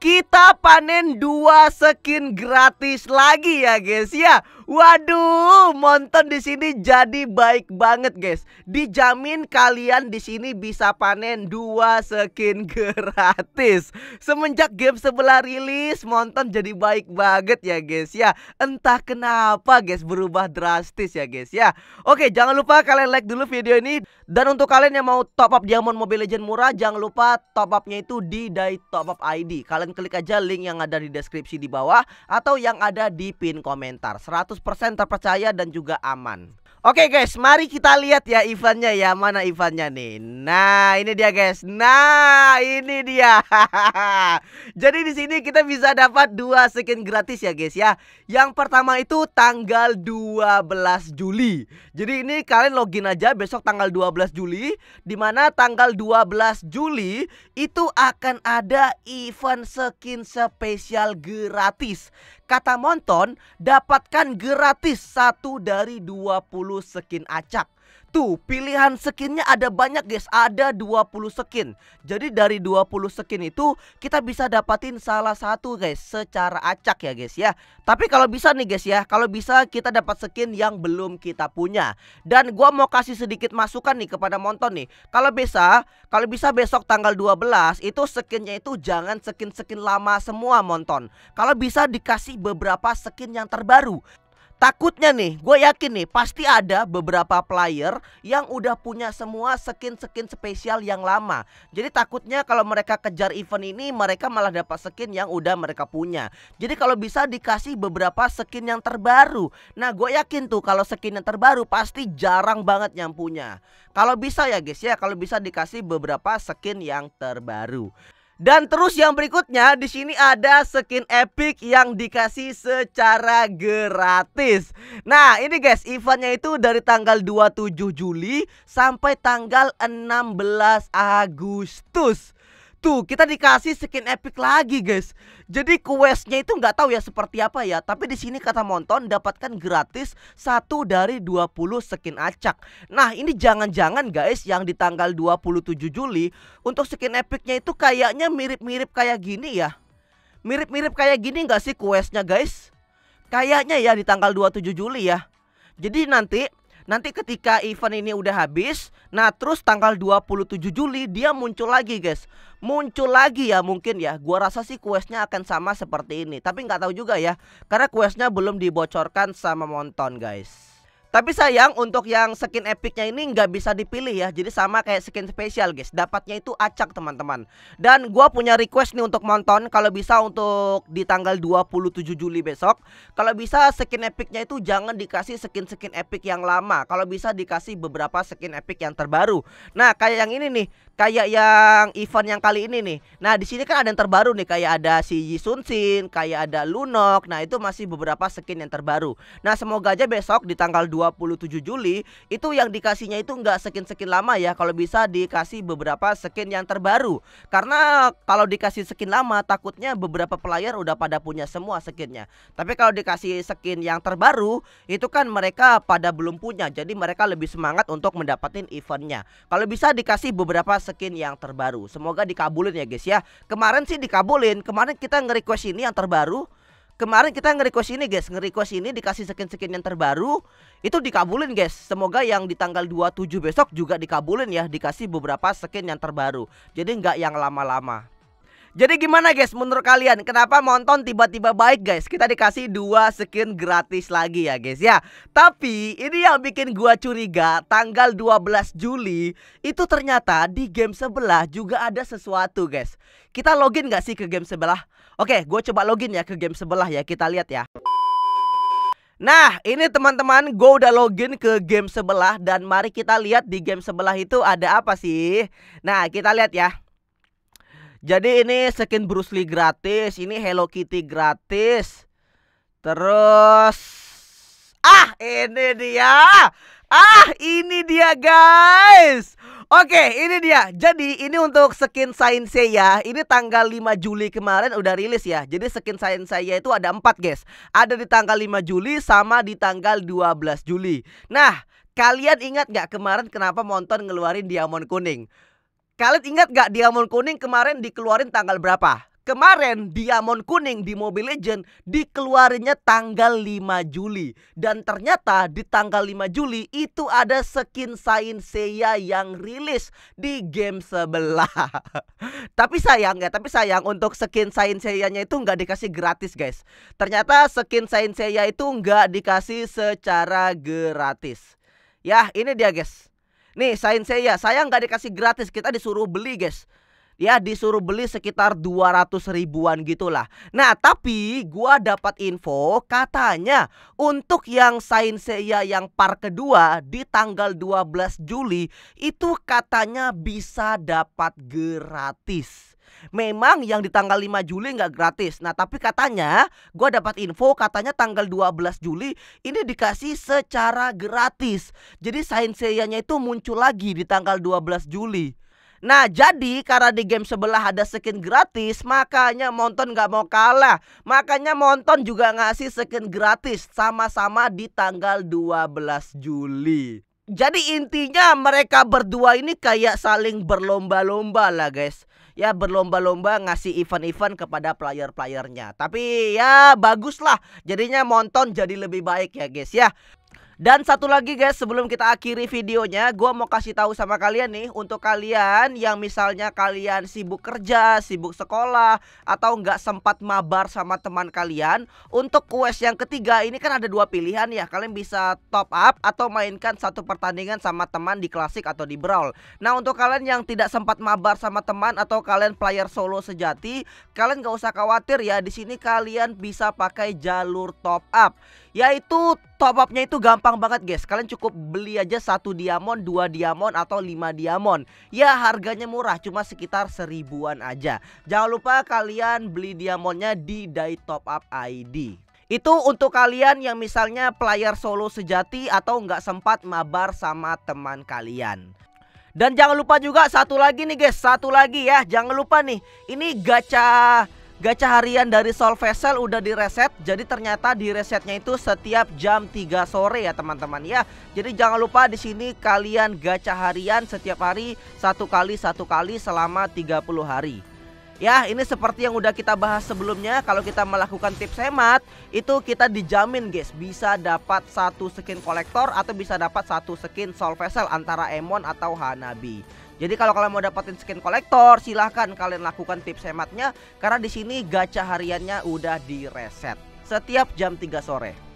kita panen dua skin gratis lagi ya guys ya. Waduh, Monton di sini jadi baik banget guys. Dijamin kalian di sini bisa panen dua skin gratis. Semenjak game sebelah rilis, Monton jadi baik banget ya guys ya. Entah kenapa guys berubah drastis ya guys ya. Oke, jangan lupa kalian like dulu video ini. Dan untuk kalian yang mau top up diamond Mobile legend murah, jangan lupa top upnya itu di Dai Top Up ID. Kalian klik aja link yang ada di deskripsi di bawah atau yang ada di pin komentar. 100% terpercaya dan juga aman. Oke guys, mari kita lihat ya eventnya ya Mana eventnya nih Nah ini dia guys Nah ini dia Jadi di sini kita bisa dapat dua skin gratis ya guys ya Yang pertama itu tanggal 12 Juli Jadi ini kalian login aja besok tanggal 12 Juli Dimana tanggal 12 Juli Itu akan ada event skin spesial gratis kata Monton dapatkan gratis satu dari 20 skin acak satu pilihan skinnya ada banyak guys, ada 20 skin. Jadi dari 20 skin itu kita bisa dapatin salah satu guys secara acak ya guys ya. Tapi kalau bisa nih guys ya, kalau bisa kita dapat skin yang belum kita punya. Dan gua mau kasih sedikit masukan nih kepada Monton nih. Kalau bisa, kalau bisa besok tanggal 12 itu skinnya itu jangan skin-skin lama semua Monton. Kalau bisa dikasih beberapa skin yang terbaru. Takutnya nih, gue yakin nih pasti ada beberapa player yang udah punya semua skin-skin spesial yang lama. Jadi takutnya kalau mereka kejar event ini mereka malah dapat skin yang udah mereka punya. Jadi kalau bisa dikasih beberapa skin yang terbaru. Nah gue yakin tuh kalau skin yang terbaru pasti jarang banget yang punya. Kalau bisa ya guys ya, kalau bisa dikasih beberapa skin yang terbaru. Dan terus yang berikutnya di sini ada skin epic yang dikasih secara gratis. Nah, ini guys, eventnya itu dari tanggal 27 Juli sampai tanggal 16 Agustus itu kita dikasih skin epic lagi, guys. Jadi questnya itu nggak tahu ya seperti apa ya, tapi di sini kata Monton dapatkan gratis satu dari 20 skin acak. Nah, ini jangan-jangan guys yang di tanggal 27 Juli untuk skin epicnya itu kayaknya mirip-mirip kayak gini ya. Mirip-mirip kayak gini nggak sih questnya guys? Kayaknya ya di tanggal 27 Juli ya. Jadi nanti Nanti ketika event ini udah habis, nah terus tanggal 27 Juli dia muncul lagi, guys. Muncul lagi ya mungkin ya. Gua rasa sih questnya akan sama seperti ini, tapi nggak tahu juga ya, karena questnya belum dibocorkan sama Monton, guys. Tapi sayang untuk yang skin epicnya ini nggak bisa dipilih ya. Jadi sama kayak skin spesial guys. Dapatnya itu acak teman-teman. Dan gue punya request nih untuk Monton kalau bisa untuk di tanggal 27 Juli besok. Kalau bisa skin epicnya itu jangan dikasih skin-skin epic yang lama. Kalau bisa dikasih beberapa skin epic yang terbaru. Nah, kayak yang ini nih kayak yang event yang kali ini nih. Nah, di sini kan ada yang terbaru nih kayak ada si Yisunsin, kayak ada Lunok. Nah, itu masih beberapa skin yang terbaru. Nah, semoga aja besok di tanggal 27 Juli itu yang dikasihnya itu nggak skin-skin lama ya. Kalau bisa dikasih beberapa skin yang terbaru. Karena kalau dikasih skin lama takutnya beberapa player udah pada punya semua skinnya. Tapi kalau dikasih skin yang terbaru itu kan mereka pada belum punya. Jadi mereka lebih semangat untuk mendapatkan eventnya. Kalau bisa dikasih beberapa skin skin yang terbaru. Semoga dikabulin ya guys ya. Kemarin sih dikabulin. Kemarin kita nge-request ini yang terbaru. Kemarin kita nge-request ini guys, nge-request ini dikasih skin-skin yang terbaru Itu dikabulin guys, semoga yang di tanggal 27 besok juga dikabulin ya Dikasih beberapa skin yang terbaru Jadi nggak yang lama-lama jadi gimana guys menurut kalian kenapa Monton tiba-tiba baik guys Kita dikasih dua skin gratis lagi ya guys ya Tapi ini yang bikin gua curiga tanggal 12 Juli Itu ternyata di game sebelah juga ada sesuatu guys Kita login gak sih ke game sebelah? Oke gue coba login ya ke game sebelah ya kita lihat ya Nah, ini teman-teman, gue udah login ke game sebelah dan mari kita lihat di game sebelah itu ada apa sih. Nah, kita lihat ya. Jadi ini skin Bruce Lee gratis, ini Hello Kitty gratis. Terus ah ini dia. Ah ini dia guys. Oke, ini dia. Jadi ini untuk skin Saint Seiya, ya. ini tanggal 5 Juli kemarin udah rilis ya. Jadi skin Saint Seiya itu ada 4, guys. Ada di tanggal 5 Juli sama di tanggal 12 Juli. Nah, kalian ingat nggak kemarin kenapa Monton ngeluarin diamond kuning? Kalian ingat gak Diamond Kuning kemarin dikeluarin tanggal berapa? Kemarin Diamond Kuning di Mobile Legend dikeluarinnya tanggal 5 Juli Dan ternyata di tanggal 5 Juli itu ada skin Sain Seiya yang rilis di game sebelah Tapi sayang ya, tapi sayang untuk skin Sain Seiya-nya itu nggak dikasih gratis guys Ternyata skin Sain Seiya itu nggak dikasih secara gratis Ya ini dia guys Nih sain saya, ya, saya nggak dikasih gratis, kita disuruh beli guys. Ya disuruh beli sekitar 200 ribuan gitulah. Nah tapi gua dapat info katanya untuk yang sain saya yang par kedua di tanggal 12 Juli itu katanya bisa dapat gratis. Memang yang di tanggal 5 Juli nggak gratis. Nah, tapi katanya gue dapat info katanya tanggal 12 Juli ini dikasih secara gratis. Jadi Sainseiyanya itu muncul lagi di tanggal 12 Juli. Nah jadi karena di game sebelah ada skin gratis Makanya Monton gak mau kalah Makanya Monton juga ngasih skin gratis Sama-sama di tanggal 12 Juli jadi intinya mereka berdua ini kayak saling berlomba-lomba lah guys ya berlomba-lomba ngasih event-event kepada player-playernya. Tapi ya baguslah jadinya Monton jadi lebih baik ya guys ya. Dan satu lagi guys, sebelum kita akhiri videonya, gue mau kasih tahu sama kalian nih untuk kalian yang misalnya kalian sibuk kerja, sibuk sekolah, atau nggak sempat mabar sama teman kalian, untuk quest yang ketiga ini kan ada dua pilihan ya. Kalian bisa top up atau mainkan satu pertandingan sama teman di klasik atau di brawl. Nah untuk kalian yang tidak sempat mabar sama teman atau kalian player solo sejati, kalian nggak usah khawatir ya. Di sini kalian bisa pakai jalur top up yaitu top up-nya itu gampang banget guys Kalian cukup beli aja satu diamond, dua diamond, atau lima diamond Ya harganya murah cuma sekitar seribuan aja Jangan lupa kalian beli diamondnya di Dai Top Up ID itu untuk kalian yang misalnya player solo sejati atau nggak sempat mabar sama teman kalian. Dan jangan lupa juga satu lagi nih guys, satu lagi ya, jangan lupa nih, ini gacha Gacha harian dari Soul Vessel udah direset Jadi ternyata diresetnya itu setiap jam 3 sore ya teman-teman ya Jadi jangan lupa di sini kalian gacha harian setiap hari satu kali satu kali selama 30 hari Ya, ini seperti yang udah kita bahas sebelumnya, kalau kita melakukan tips hemat, itu kita dijamin guys bisa dapat satu skin kolektor atau bisa dapat satu skin soul vessel antara Emon atau Hanabi. Jadi kalau kalian mau dapetin skin kolektor, silahkan kalian lakukan tips hematnya karena di sini gacha hariannya udah direset setiap jam 3 sore.